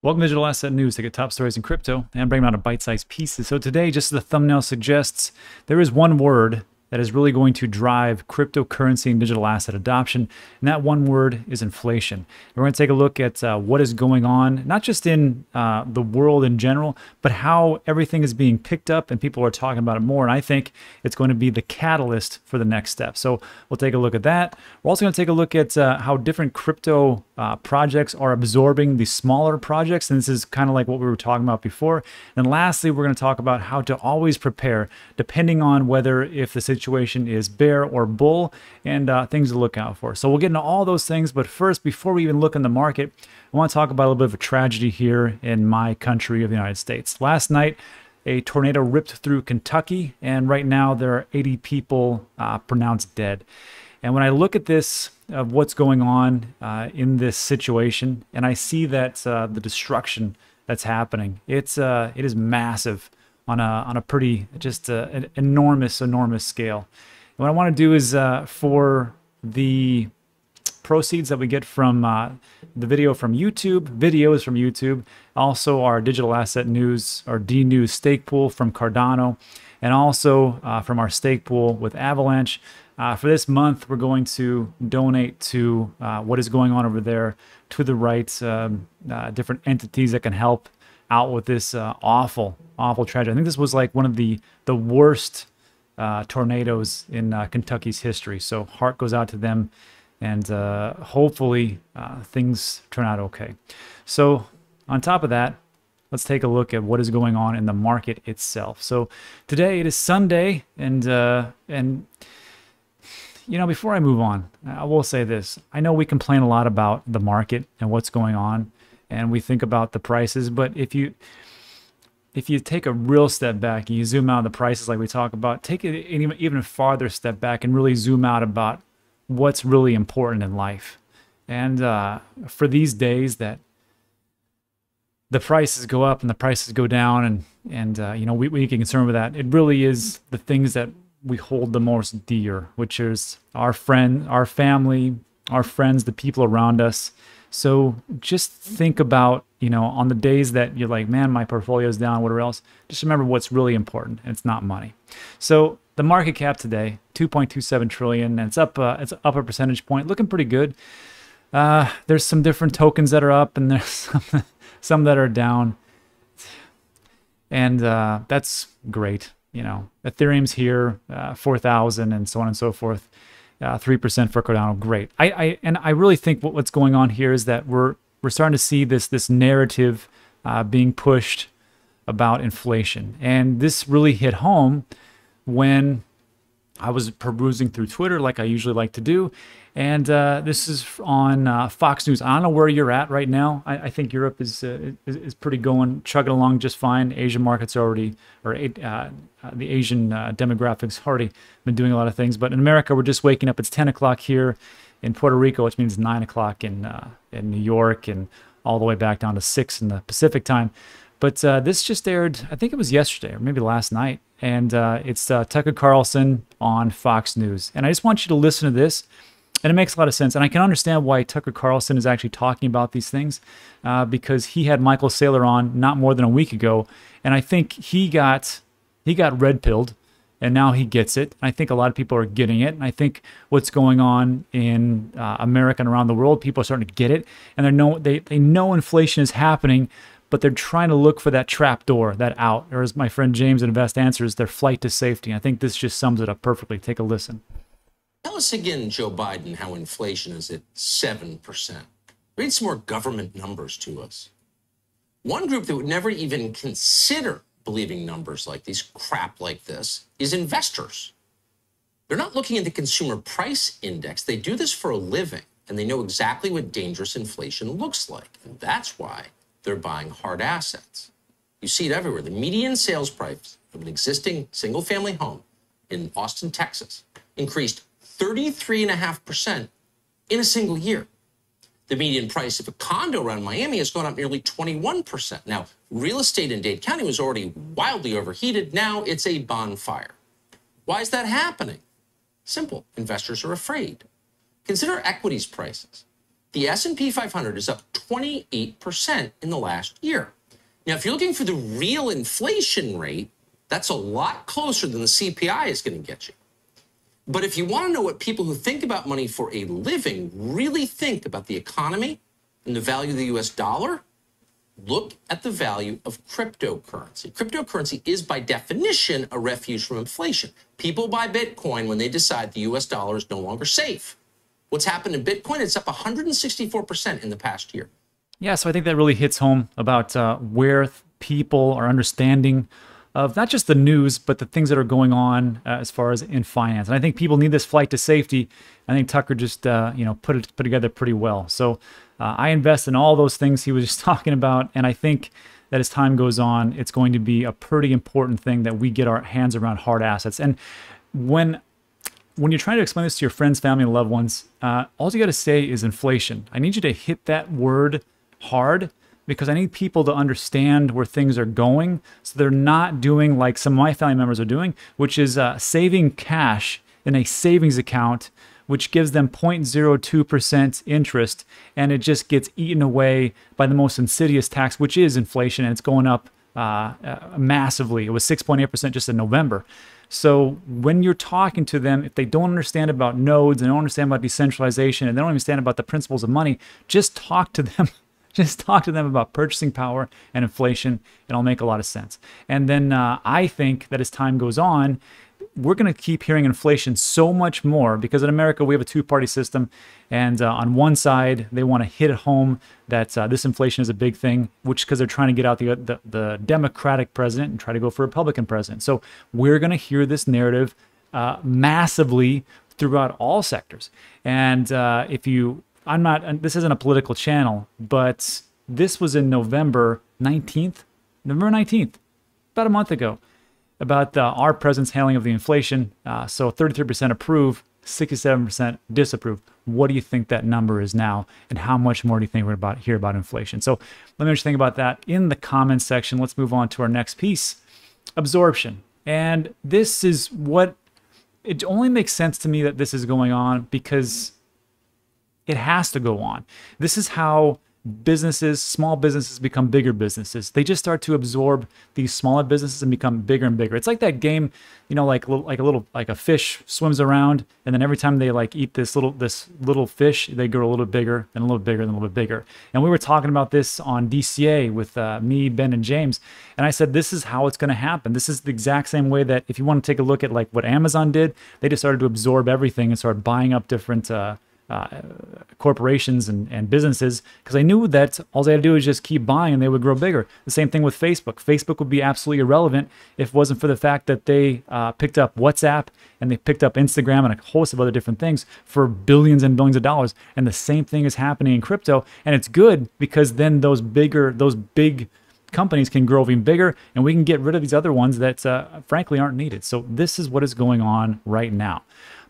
Welcome to Digital Asset News to get top stories in crypto and bring them out in bite-sized pieces. So today, just as the thumbnail suggests, there is one word that is really going to drive cryptocurrency and digital asset adoption, and that one word is inflation. we're going to take a look at uh, what is going on, not just in uh, the world in general, but how everything is being picked up and people are talking about it more. And I think it's going to be the catalyst for the next step. So we'll take a look at that. We're also going to take a look at uh, how different crypto uh, projects are absorbing the smaller projects. And this is kind of like what we were talking about before. And lastly, we're going to talk about how to always prepare depending on whether if the situation is bear or bull and uh, things to look out for. So we'll get into all those things. But first, before we even look in the market, I want to talk about a little bit of a tragedy here in my country of the United States. Last night, a tornado ripped through Kentucky, and right now there are 80 people uh, pronounced dead. And when I look at this, of uh, what's going on uh, in this situation, and I see that uh, the destruction that's happening, it's uh, it is massive on a on a pretty just uh, an enormous enormous scale. And what I want to do is uh, for the proceeds that we get from uh, the video from YouTube, videos from YouTube, also our digital asset news, our D News stake pool from Cardano, and also uh, from our stake pool with Avalanche. Uh, for this month, we're going to donate to uh, what is going on over there to the right, um, uh, different entities that can help out with this uh, awful, awful tragedy. I think this was like one of the the worst. Uh, tornadoes in uh, Kentucky's history. So heart goes out to them and uh, hopefully uh, things turn out okay. So on top of that, let's take a look at what is going on in the market itself. So today it is Sunday, and uh, and you know before I move on, I will say this: I know we complain a lot about the market and what's going on, and we think about the prices, but if you if you take a real step back and you zoom out the prices like we talk about, take it even a farther step back and really zoom out about what's really important in life. And uh, for these days that the prices go up and the prices go down, and and uh, you know we we get concerned with that. It really is the things that we hold the most dear, which is our friend, our family, our friends, the people around us, so just think about, you know, on the days that you're like, man, my portfolio's down, whatever else, just remember what's really important. it's not money. So the market cap today, 2.27 trillion, and it's up, uh, it's up a percentage point, looking pretty good. Uh, there's some different tokens that are up and there's some, some that are down. And uh, that's great. You know, Ethereum's here, uh, 4,000 and so on and so forth. Uh, three uh, percent for Cardano. Great. I, I and I really think what, what's going on here is that we're we're starting to see this this narrative uh, being pushed about inflation, and this really hit home when I was perusing through Twitter like I usually like to do. And uh, this is on uh, Fox News. I don't know where you're at right now. I, I think Europe is, uh, is, is pretty going, chugging along just fine. Asian markets already, or uh, uh, the Asian uh, demographics already been doing a lot of things. But in America, we're just waking up. It's 10 o'clock here in Puerto Rico, which means 9 o'clock in, in New York and all the way back down to 6 in the Pacific time. But uh, this just aired, I think it was yesterday or maybe last night. And uh, it's uh, Tucker Carlson on Fox News. And I just want you to listen to this. And it makes a lot of sense. And I can understand why Tucker Carlson is actually talking about these things uh, because he had Michael Saylor on not more than a week ago. And I think he got he got red pilled and now he gets it. I think a lot of people are getting it. And I think what's going on in uh, America and around the world, people are starting to get it, and they know they they know inflation is happening, but they're trying to look for that trap door, that out, or as my friend James in Invest Answers, their flight to safety. I think this just sums it up perfectly. Take a listen. Tell us again, Joe Biden, how inflation is at 7%. Read some more government numbers to us. One group that would never even consider believing numbers like these, crap like this, is investors. They're not looking at the consumer price index. They do this for a living, and they know exactly what dangerous inflation looks like. And that's why they're buying hard assets. You see it everywhere. The median sales price of an existing single family home in Austin, Texas increased 33.5% in a single year. The median price of a condo around Miami has gone up nearly 21%. Now, real estate in Dade County was already wildly overheated. Now it's a bonfire. Why is that happening? Simple investors are afraid. Consider equities prices the S&P 500 is up 28% in the last year. Now, if you're looking for the real inflation rate, that's a lot closer than the CPI is going to get you. But if you want to know what people who think about money for a living really think about the economy and the value of the US dollar, look at the value of cryptocurrency. Cryptocurrency is, by definition, a refuge from inflation. People buy Bitcoin when they decide the US dollar is no longer safe what's happened in Bitcoin. It's up 164% in the past year. Yeah, so I think that really hits home about uh, where people are understanding of not just the news, but the things that are going on uh, as far as in finance. And I think people need this flight to safety. I think Tucker just uh, you know put it put together pretty well. So uh, I invest in all those things he was just talking about, and I think that as time goes on, it's going to be a pretty important thing that we get our hands around hard assets. And when when you're trying to explain this to your friends, family, and loved ones, uh, all you got to say is inflation. I need you to hit that word hard because I need people to understand where things are going so they're not doing like some of my family members are doing, which is uh, saving cash in a savings account, which gives them 0.02% interest. And it just gets eaten away by the most insidious tax, which is inflation, and it's going up uh, uh massively. It was 6.8% just in November. So when you're talking to them, if they don't understand about nodes, and don't understand about decentralization, and they don't understand about the principles of money, just talk to them. just talk to them about purchasing power and inflation. It'll make a lot of sense. And then uh, I think that as time goes on, we're going to keep hearing inflation so much more because in America we have a two-party system, and uh, on one side they want to hit home that uh, this inflation is a big thing, which because they're trying to get out the, uh, the the Democratic president and try to go for Republican president. So we're going to hear this narrative uh, massively throughout all sectors. And uh, if you, I'm not, this isn't a political channel, but this was in November 19th, November 19th, about a month ago about uh, our president's handling of the inflation. Uh, so 33% approve, 67% disapprove. What do you think that number is now? And how much more do you think we're about hear about inflation? So let me just think about that in the comments section. Let's move on to our next piece, absorption. And this is what it only makes sense to me that this is going on because it has to go on. This is how businesses, small businesses become bigger businesses. They just start to absorb these smaller businesses and become bigger and bigger. It's like that game, you know, like like a little like a fish swims around, and then every time they like eat this little this little fish, they grow a little bigger and a little bigger and a little bit bigger. And we were talking about this on DCA with uh, me, Ben, and James, and I said this is how it's going to happen. This is the exact same way that if you want to take a look at like what Amazon did, they just started to absorb everything and start buying up different. Uh, uh, corporations and, and businesses because I knew that all they had to do was just keep buying and they would grow bigger. The same thing with Facebook. Facebook would be absolutely irrelevant if it wasn't for the fact that they uh, picked up WhatsApp and they picked up Instagram and a host of other different things for billions and billions of dollars. And the same thing is happening in crypto. And it's good because then those bigger, those big companies can grow even bigger and we can get rid of these other ones that uh, frankly aren't needed. So this is what is going on right now.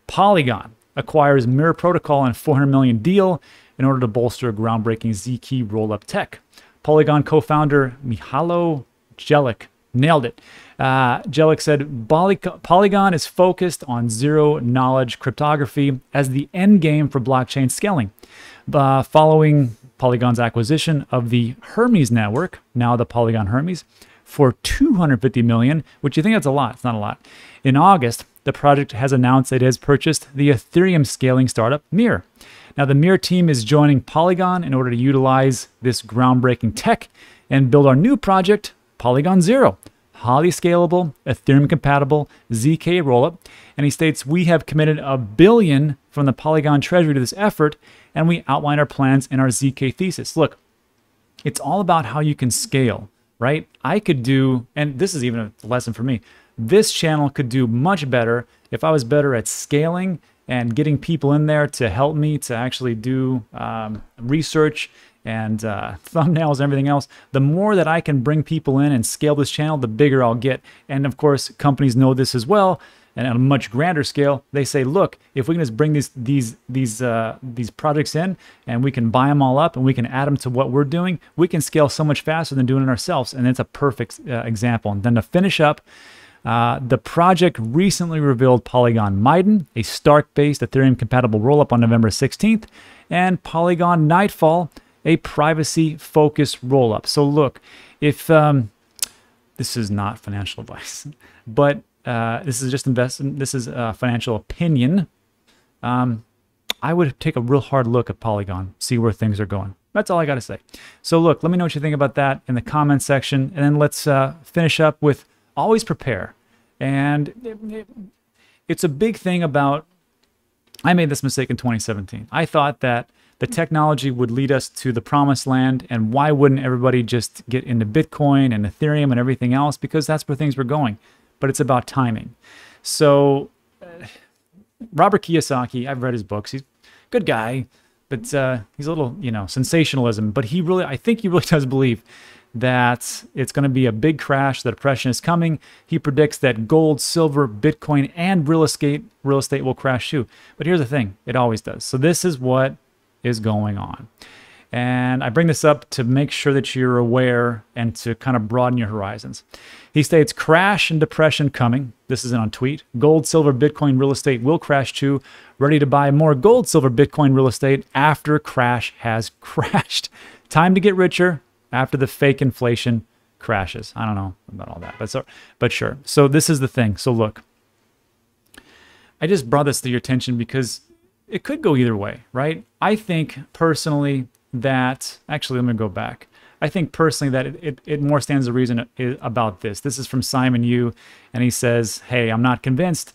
Polygon acquires Mirror Protocol and $400 deal in order to bolster groundbreaking ZK rollup tech. Polygon co-founder Mihalo Jelic nailed it. Uh, Jelic said Polygon is focused on zero knowledge cryptography as the end game for blockchain scaling. Uh, following Polygon's acquisition of the Hermes network, now the Polygon Hermes, for 250 million, which you think that's a lot. It's not a lot. In August, the project has announced it has purchased the Ethereum scaling startup Mir. Now, the Mir team is joining Polygon in order to utilize this groundbreaking tech and build our new project, Polygon Zero, highly scalable, Ethereum compatible ZK rollup. And he states, We have committed a billion from the Polygon treasury to this effort, and we outline our plans in our ZK thesis. Look, it's all about how you can scale, right? I could do, and this is even a lesson for me, this channel could do much better if I was better at scaling and getting people in there to help me to actually do um, research and uh, thumbnails and everything else. The more that I can bring people in and scale this channel, the bigger I'll get. And of course, companies know this as well. And on a much grander scale, they say, look, if we can just bring these these these uh, these projects in and we can buy them all up and we can add them to what we're doing, we can scale so much faster than doing it ourselves. And that's a perfect uh, example. And then to finish up, uh, the project recently revealed Polygon Maiden, a Stark based Ethereum compatible rollup on November 16th, and Polygon Nightfall, a privacy focused rollup. So, look, if um, this is not financial advice, but uh, this is just investment, this is a uh, financial opinion. Um, I would take a real hard look at Polygon, see where things are going. That's all I got to say. So, look, let me know what you think about that in the comment section, and then let's uh, finish up with always prepare. And it, it, it's a big thing about I made this mistake in 2017. I thought that the technology would lead us to the promised land, and why wouldn't everybody just get into Bitcoin and Ethereum and everything else? Because that's where things were going. But it's about timing. So, uh, Robert Kiyosaki, I've read his books. He's a good guy, but uh, he's a little, you know, sensationalism. But he really, I think he really does believe that it's going to be a big crash, that depression is coming. He predicts that gold, silver, Bitcoin, and real estate real estate will crash too. But here's the thing, it always does. So this is what is going on. And I bring this up to make sure that you're aware and to kind of broaden your horizons. He states crash and depression coming. This is on tweet. Gold, silver, Bitcoin, real estate will crash too. Ready to buy more gold, silver, Bitcoin, real estate after crash has crashed. Time to get richer, after the fake inflation crashes. I don't know about all that, but so, but sure. So this is the thing. So look, I just brought this to your attention because it could go either way, right? I think personally that actually, let me go back. I think personally that it, it, it more stands to reason about this. This is from Simon Yu, and he says, "Hey, I'm not convinced."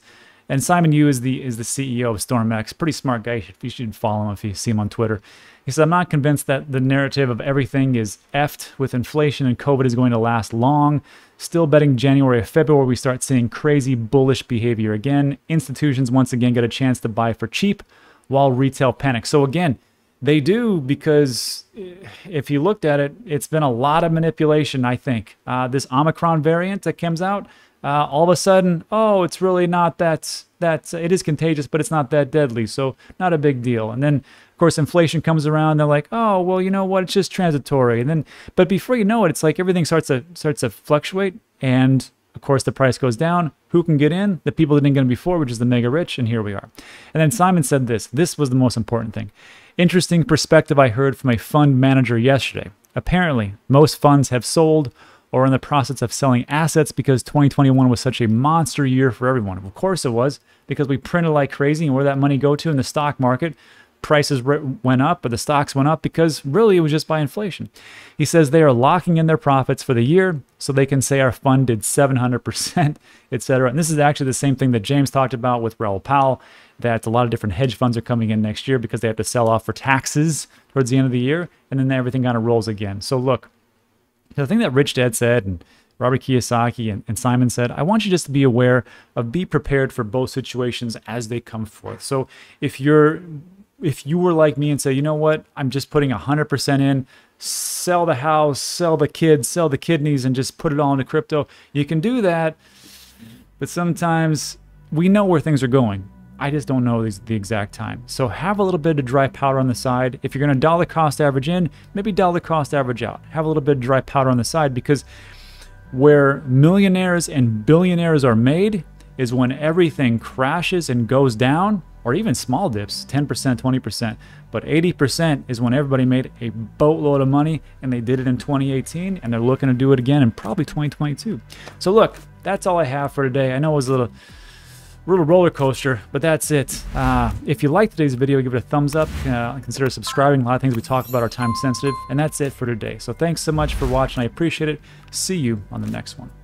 And Simon Yu is the is the CEO of StormX. Pretty smart guy. You should, you should follow him if you see him on Twitter. He said, "I'm not convinced that the narrative of everything is effed with inflation and COVID is going to last long. Still betting January or February we start seeing crazy bullish behavior again. Institutions once again get a chance to buy for cheap, while retail panics. So again." They do because eh, if you looked at it, it's been a lot of manipulation, I think. Uh, this Omicron variant that comes out, uh, all of a sudden, oh, it's really not that that it is contagious, but it's not that deadly, so not a big deal. And then, of course, inflation comes around. They're like, oh, well, you know what? It's just transitory. And then, but before you know it, it's like everything starts to starts to fluctuate, and of course, the price goes down. Who can get in? The people that didn't get in before, which is the mega rich, and here we are. And then Simon said this. This was the most important thing. Interesting perspective I heard from a fund manager yesterday. Apparently, most funds have sold or in the process of selling assets because 2021 was such a monster year for everyone. Of course it was because we printed like crazy and where that money go to in the stock market prices went up, but the stocks went up because really it was just by inflation. He says they are locking in their profits for the year so they can say our fund did 700%, etc. And this is actually the same thing that James talked about with Raul Powell that a lot of different hedge funds are coming in next year because they have to sell off for taxes towards the end of the year and then everything kind of rolls again. So look, the thing that Rich Dad said and Robert Kiyosaki and, and, Simon said, I want you just to be aware of be prepared for both situations as they come forth. So if you're if you were like me and say, you know what, I'm just putting 100% in, sell the house, sell the kids, sell the kidneys, and just put it all into crypto, you can do that. But sometimes we know where things are going. I just don't know the exact time. So have a little bit of dry powder on the side. If you're going to dollar cost average in, maybe dollar cost average out. Have a little bit of dry powder on the side because where millionaires and billionaires are made is when everything crashes and goes down, or even small dips 10%, 20%. But 80% is when everybody made a boatload of money and they did it in 2018 and they're looking to do it again in probably 2022. So, look, that's all I have for today. I know it was a little little roller coaster, but that's it. Uh, if you liked today's video, give it a thumbs up. Uh, consider subscribing. A lot of things we talk about are time sensitive, and that's it for today. So thanks so much for watching. I appreciate it. See you on the next one.